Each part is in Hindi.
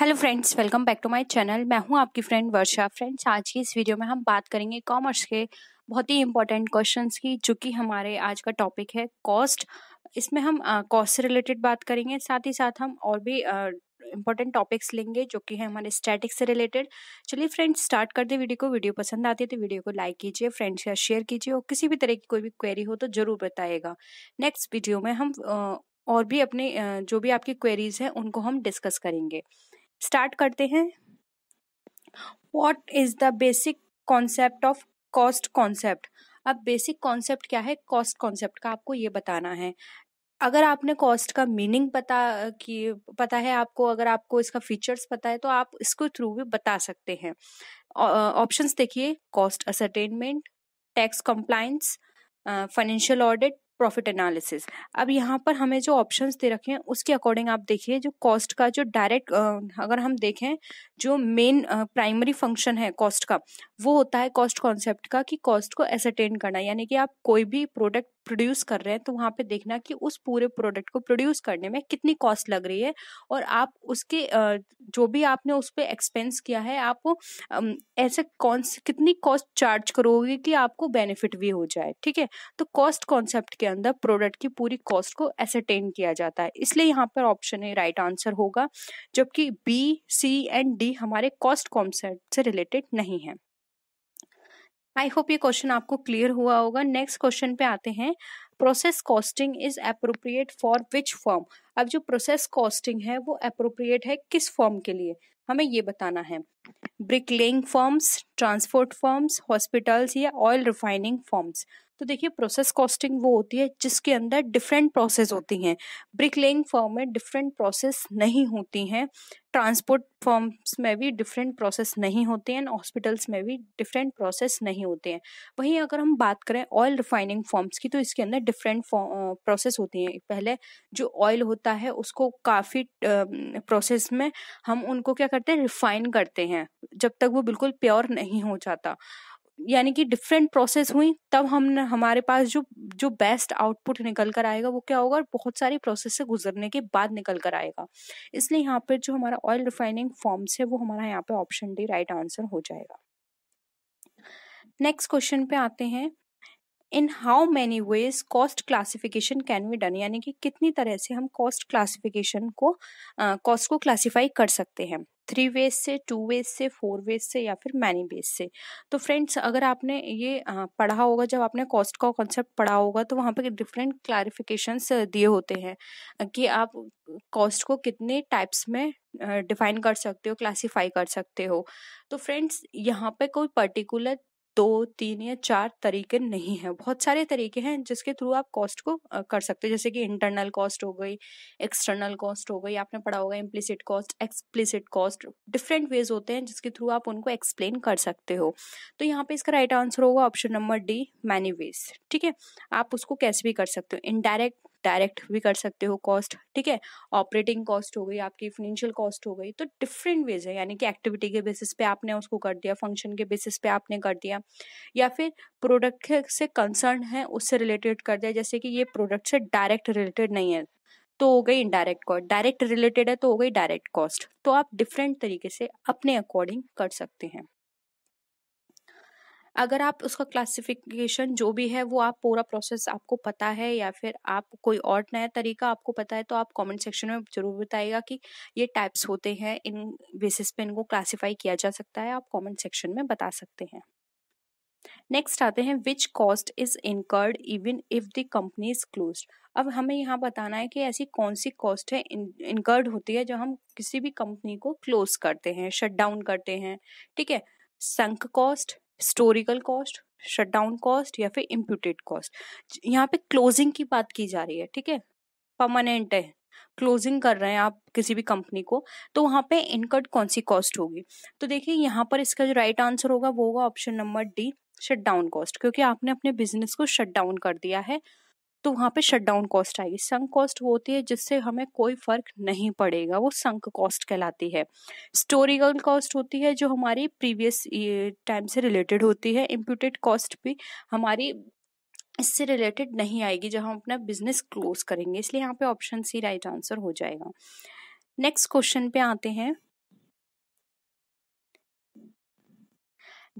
Hello friends welcome back to my channel मैं हूं आपकी फ्रेंड वर्षा फ्रेंड्स आज की इस वीडियो में हम बात करेंगे कॉमर्स के बहुत ही इंपॉर्टेंट क्वेश्चंस की जो कि हमारे आज का टॉपिक है कॉस्ट इसमें हम कॉस्ट से रिलेटेड बात करेंगे साथ ही साथ हम और भी इंपॉर्टेंट टॉपिक्स लेंगे जो कि है हमारे स्टैटिक से रिलेटेड चलिए फ्रेंड्स स्टार्ट कर दे वीडियो को वीडियो पसंद आती है तो वीडियो को लाइक कीजिए फ्रेंड्स के साथ शेयर कीजिए और किसी भी तरह की कोई भी क्वेरी हो तो ज़रूर बताएगा नेक्स्ट वीडियो में हम और भी अपने जो भी आपकी क्वेरीज हैं उनको हम डिस्कस करेंगे स्टार्ट करते हैं what is the basic concept of cost concept अब बेसिक कॉन्सेप्ट क्या है कॉस्ट कॉन्सेप्ट का आपको ये बताना है अगर आपने कॉस्ट का मीनिंग पता कि पता है आपको अगर आपको इसका फीचर्स पता है तो आप इसको थ्रू भी बता सकते हैं ऑप्शंस देखिए cost ascertainment tax compliance financial audit profit analysis अब यहाँ पर हमें जो ऑप्शंस दे रखे हैं उसके अकॉर्डिंग आप देखिए जो कॉस्ट का जो डायरेक्ट अगर हम देखें जो मेन प्राइमरी फंक्शन है कॉस्ट का वो होता है कॉस्ट कॉन्सेप्ट का कि कॉस्ट को एसरटेन करना यानी कि आप कोई भी प्रोडक्ट प्रोड्यूस कर रहे हैं तो वहाँ पे देखना कि उस पूरे प्रोडक्ट को प्रोड्यूस करने में कितनी कॉस्ट लग रही है और आप उसके जो भी आपने उस पर एक्सपेंस किया है आप ऐसे कौन कितनी कॉस्ट चार्ज करोगे कि आपको बेनिफिट भी हो जाए ठीक है तो कॉस्ट कॉन्सेप्ट के अंदर प्रोडक्ट की पूरी कॉस्ट को एसरटेन किया जाता है इसलिए यहाँ पर ऑप्शन है राइट आंसर होगा जबकि बी सी एंड डी हमारे कॉस्ट कॉन्सेप्ट से रिलेटेड नहीं है आई होप ये क्वेश्चन आपको क्लियर हुआ होगा नेक्स्ट क्वेश्चन पे आते हैं process costing is appropriate for which firm अब जो प्रोसेस कॉस्टिंग है वो अप्रोप्रिएट है किस फॉर्म के लिए हमें ये बताना है bricklaying firms transport firms hospitals या ऑयल रिफाइनिंग फॉर्म्स तो देखिए प्रोसेस कॉस्टिंग वो होती है जिसके अंदर डिफरेंट प्रोसेस होती हैं ब्रिक लेइंग फॉर्म में डिफरेंट प्रोसेस नहीं होती हैं ट्रांसपोर्ट फॉर्म्स में भी डिफरेंट प्रोसेस नहीं होते हैं हॉस्पिटल्स में भी डिफरेंट प्रोसेस नहीं होते हैं वहीं अगर हम बात करें ऑयल रिफाइनिंग फॉर्म्स की तो इसके अंदर डिफरेंट प्रोसेस होती हैं पहले जो ऑयल होता है उसको काफ़ी प्रोसेस में हम उनको क्या करते हैं रिफाइन करते हैं जब तक वो बिल्कुल प्योर नहीं हो जाता यानी कि डिफरेंट प्रोसेस हुई तब हम हमारे पास जो जो बेस्ट आउटपुट निकल कर आएगा वो क्या होगा और बहुत सारी प्रोसेस से गुजरने के बाद निकल कर आएगा इसलिए यहाँ पर जो हमारा ऑयल रिफाइनिंग फॉर्म्स है वो हमारा यहाँ पे ऑप्शन डी राइट आंसर हो जाएगा नेक्स्ट क्वेश्चन पे आते हैं in how many ways cost classification can be done यानी कि कितनी तरह से हम कॉस्ट क्लासिफिकेशन को कॉस्ट uh, को क्लासिफाई कर सकते हैं थ्री वेज से टू वेज से फोर वेज से या फिर मैनी वेज से तो फ्रेंड्स अगर आपने ये पढ़ा होगा जब आपने कॉस्ट का कॉन्सेप्ट पढ़ा होगा तो वहाँ पे डिफरेंट क्लैरिफिकेशन दिए होते हैं कि आप कॉस्ट को कितने टाइप्स में डिफाइन कर सकते हो क्लासिफाई कर सकते हो तो फ्रेंड्स यहाँ पे कोई पर्टिकुलर दो तीन या चार तरीके नहीं हैं बहुत सारे तरीके हैं जिसके थ्रू आप कॉस्ट को कर सकते हो जैसे कि इंटरनल कॉस्ट हो गई एक्सटर्नल कॉस्ट हो गई आपने पढ़ा होगा implicit cost explicit cost different ways होते हैं जिसके थ्रू आप उनको एक्सप्लेन कर सकते हो तो यहाँ पे इसका राइट आंसर होगा option number D many ways ठीक है आप उसको कैसे भी कर सकते हो इनडायरेक्ट डायरेक्ट भी कर सकते हो कॉस्ट ठीक है ऑपरेटिंग कॉस्ट हो गई आपकी फाइनेंशियल कॉस्ट हो गई तो डिफरेंट वेज है यानी कि एक्टिविटी के बेसिस पे आपने उसको कर दिया फंक्शन के बेसिस पे आपने कर दिया या फिर प्रोडक्ट से कंसर्न है उससे रिलेटेड कर दिया जैसे कि ये प्रोडक्ट से डायरेक्ट रिलेटेड नहीं है तो हो गई इनडायरेक्ट कॉस्ट डायरेक्ट रिलेटेड है तो हो गई डायरेक्ट कॉस्ट तो आप डिफरेंट तरीके से अपने अकॉर्डिंग कर सकते हैं अगर आप उसका क्लासिफिकेशन जो भी है वो आप पूरा प्रोसेस आपको पता है या फिर आप कोई और नया तरीका आपको पता है तो आप कमेंट सेक्शन में ज़रूर बताइएगा कि ये टाइप्स होते हैं इन बेसिस पे इनको क्लासिफाई किया जा सकता है आप कमेंट सेक्शन में बता सकते हैं नेक्स्ट आते हैं which cost is incurred even if the company is close अब हमें यहाँ बताना है कि ऐसी कौन सी कॉस्ट है इनकर्ड होती है जो हम किसी भी कंपनी को क्लोज करते हैं शट डाउन करते हैं ठीक है sunk cost historical cost shutdown cost या फिर इम्प्यूटेड कॉस्ट यहाँ पे क्लोजिंग की बात की जा रही है ठीक है परमानेंट है क्लोजिंग कर रहे हैं आप किसी भी कंपनी को तो वहाँ पे इनकट कौन सी कॉस्ट होगी तो देखिए यहाँ पर इसका जो राइट आंसर होगा वो होगा option number D shutdown cost क्योंकि आपने अपने बिजनेस को शटडाउन कर दिया है तो वहाँ पे शट डाउन कॉस्ट आएगी संक कॉस्ट होती है जिससे हमें कोई फर्क नहीं पड़ेगा वो संक कॉस्ट कहलाती है स्टोरिकल कॉस्ट होती है जो हमारी प्रीवियस टाइम से रिलेटेड होती है इम्प्यूटेड कॉस्ट भी हमारी इससे रिलेटेड नहीं आएगी जब हम अपना बिजनेस क्लोज करेंगे इसलिए यहाँ पे ऑप्शन सी राइट आंसर हो जाएगा नेक्स्ट क्वेश्चन पे आते हैं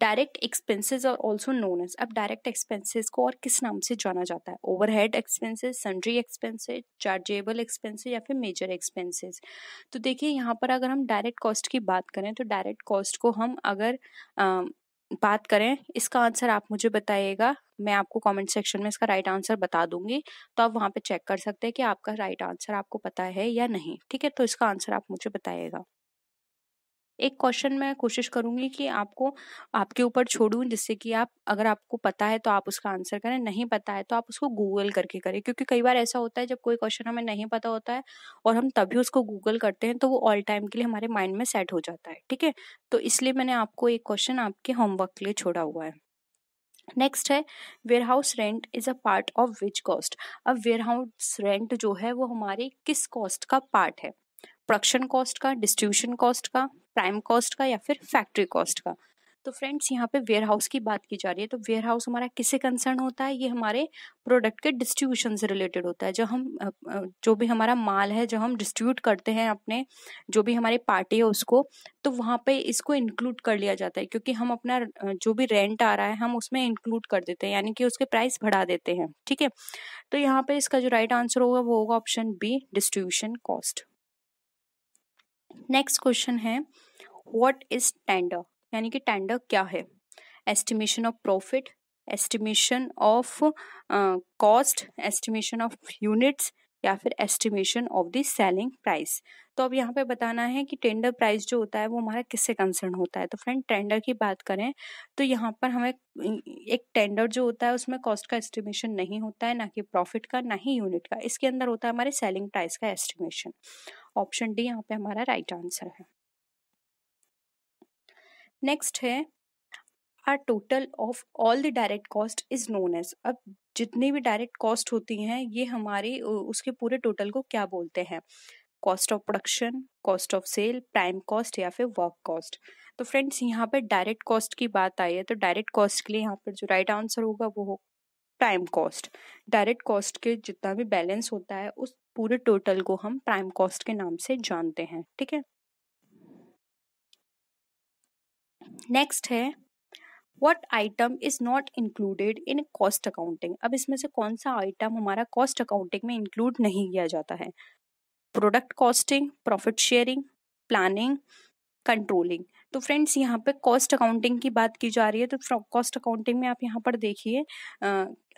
डायरेक्ट एक्सपेंसेस और ऑल्सो नोन एज अब डायरेक्ट एक्सपेंसेस को और किस नाम से जाना जाता है overhead expenses sundry expenses chargeable expenses या फिर मेजर एक्सपेंसेस तो देखिए यहाँ पर अगर हम डायरेक्ट कॉस्ट की बात करें तो डायरेक्ट कॉस्ट को हम अगर आ, बात करें इसका आंसर आप मुझे बताइएगा मैं आपको कमेंट सेक्शन में इसका राइट आंसर बता दूंगी तो आप वहाँ पे चेक कर सकते हैं कि आपका राइट आंसर आपको पता है या नहीं ठीक है तो इसका आंसर आप मुझे बताइएगा एक क्वेश्चन मैं कोशिश करूंगी कि आपको आपके ऊपर छोड़ूं जिससे कि आप अगर आपको पता है तो आप उसका आंसर करें नहीं पता है तो आप उसको गूगल करके करें क्योंकि कई बार ऐसा होता है जब कोई क्वेश्चन हमें नहीं पता होता है और हम तभी उसको गूगल करते हैं तो वो ऑल टाइम के लिए हमारे माइंड में सेट हो जाता है ठीक है तो इसलिए मैंने आपको एक क्वेश्चन आपके होमवर्क के लिए छोड़ा हुआ है नेक्स्ट है warehouse rent is a part of which cost अब वेयर हाउस रेंट जो है वो हमारे किस कॉस्ट का पार्ट है प्रोडक्शन कॉस्ट का डिस्ट्रीब्यूशन कॉस्ट का प्राइम कॉस्ट का या फिर फैक्ट्री कॉस्ट का तो फ्रेंड्स यहाँ पे वेयर हाउस की बात की जा रही है तो वेयर हाउस हमारा किससे कंसर्न होता है ये हमारे प्रोडक्ट के डिस्ट्रीब्यूशन से रिलेटेड होता है जो हम जो भी हमारा माल है जो हम डिस्ट्रीब्यूट करते हैं अपने जो भी हमारी पार्टी है उसको तो वहाँ पे इसको इंक्लूड कर लिया जाता है क्योंकि हम अपना जो भी रेंट आ रहा है हम उसमें इंक्लूड कर देते हैं यानी कि उसके प्राइस बढ़ा देते हैं ठीक है तो यहाँ पे इसका जो राइट आंसर होगा वो होगा option B distribution cost next question है वॉट इज टेंडर यानी कि टेंडर क्या है estimation of profit estimation of cost estimation of units या फिर estimation of the selling price तो अब यहाँ पे बताना है कि टेंडर प्राइस जो होता है वो हमारा किससे कंसर्न होता है तो फ्रेंड टेंडर की बात करें तो यहाँ पर हमें एक टेंडर जो होता है उसमें कॉस्ट का एस्टिमेशन नहीं होता है ना कि प्रॉफिट का ना ही यूनिट का इसके अंदर होता है हमारे सेलिंग प्राइस का एस्टिमेशन ऑप्शन डी यहाँ पे हमारा राइट आंसर है नेक्स्ट है are total of all the direct cost is known as अब जितनी भी डायरेक्ट कॉस्ट होती हैं ये हमारे उसके पूरे टोटल को क्या बोलते हैं cost of production cost of sale prime cost या फिर वर्क कॉस्ट तो फ्रेंड्स यहाँ पर डायरेक्ट कॉस्ट की बात आई है तो डायरेक्ट कॉस्ट के लिए यहाँ पर जो राइट right आंसर होगा वो हो प्राइम कॉस्ट डायरेक्ट कॉस्ट के जितना भी बैलेंस होता है उस पूरे टोटल को हम प्राइम कॉस्ट के नाम से जानते हैं ठीक है नेक्स्ट है what item is not included in cost accounting अब इसमें से कौन सा आइटम हमारा कॉस्ट अकाउंटिंग में इंक्लूड नहीं किया जाता है product costing profit sharing planning controlling तो फ्रेंड्स यहाँ पे कॉस्ट अकाउंटिंग की बात की जा रही है तो कॉस्ट अकाउंटिंग में आप यहाँ पर देखिए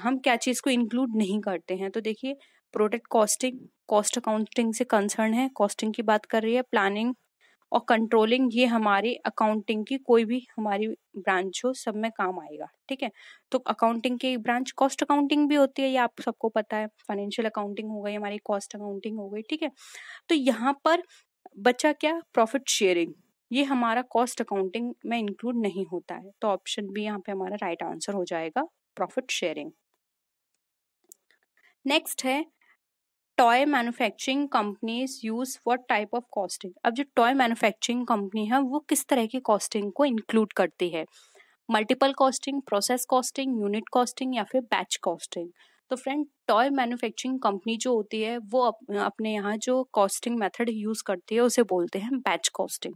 हम क्या चीज़ को इंक्लूड नहीं करते हैं तो देखिए प्रोडक्ट कॉस्टिंग कॉस्ट अकाउंटिंग से कंसर्न है कॉस्टिंग की बात कर रही है प्लानिंग और कंट्रोलिंग ये हमारी अकाउंटिंग की कोई भी हमारी ब्रांच हो सब में काम आएगा ठीक है तो अकाउंटिंग की ब्रांच कॉस्ट अकाउंटिंग भी होती है ये आप सबको पता है फाइनेंशियल अकाउंटिंग हो गई हमारी कॉस्ट अकाउंटिंग हो गई ठीक है तो यहाँ पर बच्चा क्या प्रॉफिट शेयरिंग ये हमारा कॉस्ट अकाउंटिंग में इंक्लूड नहीं होता है तो ऑप्शन भी यहाँ पे हमारा राइट right आंसर हो जाएगा प्रॉफिट शेयरिंग नेक्स्ट है toy manufacturing companies use what type of costing अब जो टॉय मैन्युफैक्चरिंग कंपनी है वो किस तरह की कॉस्टिंग को इंक्लूड करती है multiple costing process costing unit costing या फिर बैच कॉस्टिंग तो फ्रेंड टॉय मैन्युफैक्चरिंग कंपनी जो होती है वो अप, अपने यहाँ जो कॉस्टिंग मेथड यूज़ करती है उसे बोलते हैं बैच कॉस्टिंग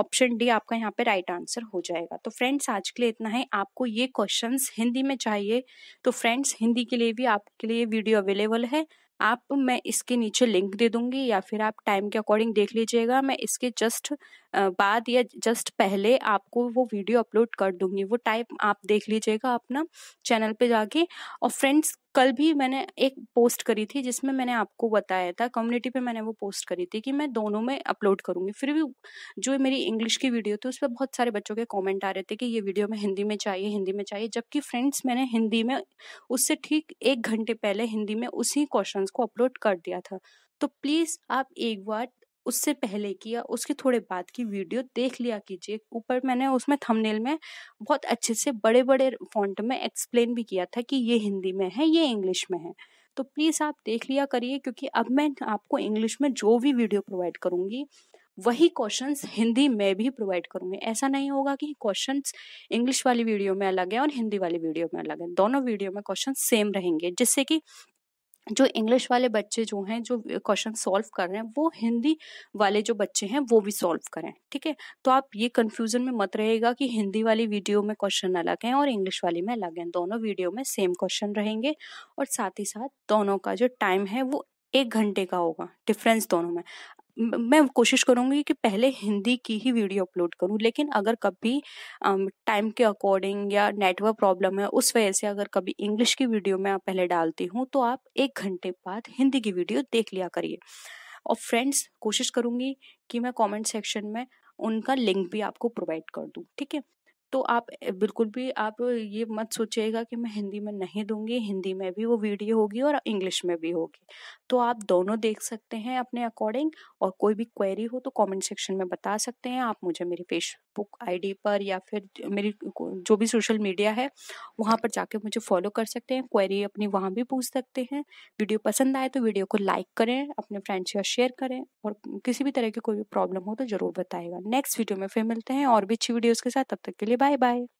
ऑप्शन डी आपका यहाँ पे राइट आंसर हो जाएगा तो फ्रेंड्स आज के लिए इतना है आपको ये क्वेश्चंस हिंदी में चाहिए तो फ्रेंड्स हिंदी के लिए भी आपके लिए वीडियो अवेलेबल है आप मैं इसके नीचे लिंक दे दूंगी या फिर आप टाइम के अकॉर्डिंग देख लीजिएगा मैं इसके जस्ट बाद या जस्ट पहले आपको वो वीडियो अपलोड कर दूंगी वो टाइम आप देख लीजिएगा अपना चैनल पे जाके और फ्रेंड्स कल भी मैंने एक पोस्ट करी थी जिसमें मैंने आपको बताया था कम्युनिटी पे मैंने वो पोस्ट करी थी कि मैं दोनों में अपलोड करूँगी फिर भी जो मेरी इंग्लिश की वीडियो थी उस पर बहुत सारे बच्चों के कमेंट आ रहे थे कि ये वीडियो में हिंदी में चाहिए हिंदी में चाहिए जबकि फ्रेंड्स मैंने हिंदी में उससे ठीक एक घंटे पहले हिंदी में उसी क्वेश्चन को अपलोड कर दिया था तो प्लीज़ आप एक बार उससे पहले की या उसके थोड़े बाद की वीडियो देख लिया कीजिए ऊपर मैंने उसमें थंबनेल में बहुत अच्छे से बड़े बड़े फॉन्ट में एक्सप्लेन भी किया था कि ये हिंदी में है ये इंग्लिश में है तो प्लीज़ आप देख लिया करिए क्योंकि अब मैं आपको इंग्लिश में जो भी वीडियो प्रोवाइड करूँगी वही क्वेश्चंस हिंदी में भी प्रोवाइड करूँगी ऐसा नहीं होगा कि क्वेश्चंस इंग्लिश वाली वीडियो में अलग है और हिंदी वाली वीडियो में अलग है दोनों वीडियो में क्वेश्चन सेम रहेंगे जिससे कि जो इंग्लिश वाले बच्चे जो हैं जो क्वेश्चन सॉल्व कर रहे हैं वो हिंदी वाले जो बच्चे हैं वो भी सॉल्व करें ठीक है तो आप ये कन्फ्यूज़न में मत रहेगा कि हिंदी वाली वीडियो में क्वेश्चन अलग हैं और इंग्लिश वाली में अलग हैं दोनों वीडियो में सेम क्वेश्चन रहेंगे और साथ ही साथ दोनों का जो टाइम है वो एक घंटे का होगा डिफरेंस दोनों में मैं कोशिश करूँगी कि पहले हिंदी की ही वीडियो अपलोड करूँ लेकिन अगर कभी टाइम के अकॉर्डिंग या नेटवर्क प्रॉब्लम है उस वजह से अगर कभी इंग्लिश की वीडियो मैं पहले डालती हूँ तो आप एक घंटे बाद हिंदी की वीडियो देख लिया करिए और फ्रेंड्स कोशिश करूँगी कि मैं कमेंट सेक्शन में उनका लिंक भी आपको प्रोवाइड कर दूँ ठीक है तो आप बिल्कुल भी आप ये मत सोचिएगा कि मैं हिंदी में नहीं दूंगी हिंदी में भी वो वीडियो होगी और इंग्लिश में भी होगी तो आप दोनों देख सकते हैं अपने अकॉर्डिंग और कोई भी क्वेरी हो तो कमेंट सेक्शन में बता सकते हैं आप मुझे मेरी फेसबुक आईडी पर या फिर मेरी जो भी सोशल मीडिया है वहाँ पर जाके मुझे फॉलो कर सकते हैं क्वेरी अपनी वहाँ भी पूछ सकते हैं वीडियो पसंद आए तो वीडियो को लाइक करें अपने फ्रेंड्स या शेयर करें और किसी भी तरह की कोई भी प्रॉब्लम हो तो ज़रूर बताएगा नेक्स्ट वीडियो में फिर मिलते हैं और भी अच्छी वीडियोज़ के साथ तब तक के लिए Bye bye.